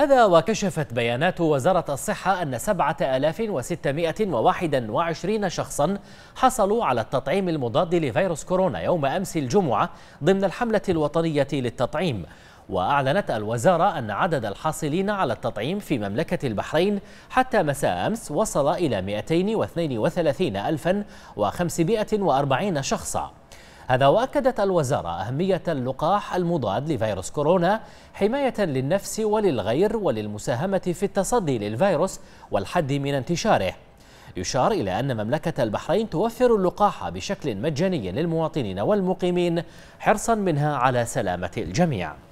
هذا وكشفت بيانات وزارة الصحة أن 7621 شخصا حصلوا على التطعيم المضاد لفيروس كورونا يوم أمس الجمعة ضمن الحملة الوطنية للتطعيم وأعلنت الوزارة أن عدد الحاصلين على التطعيم في مملكة البحرين حتى مساء أمس وصل إلى 232540 شخصاً هذا وأكدت الوزارة أهمية اللقاح المضاد لفيروس كورونا حماية للنفس وللغير وللمساهمة في التصدي للفيروس والحد من انتشاره يشار إلى أن مملكة البحرين توفر اللقاح بشكل مجاني للمواطنين والمقيمين حرصا منها على سلامة الجميع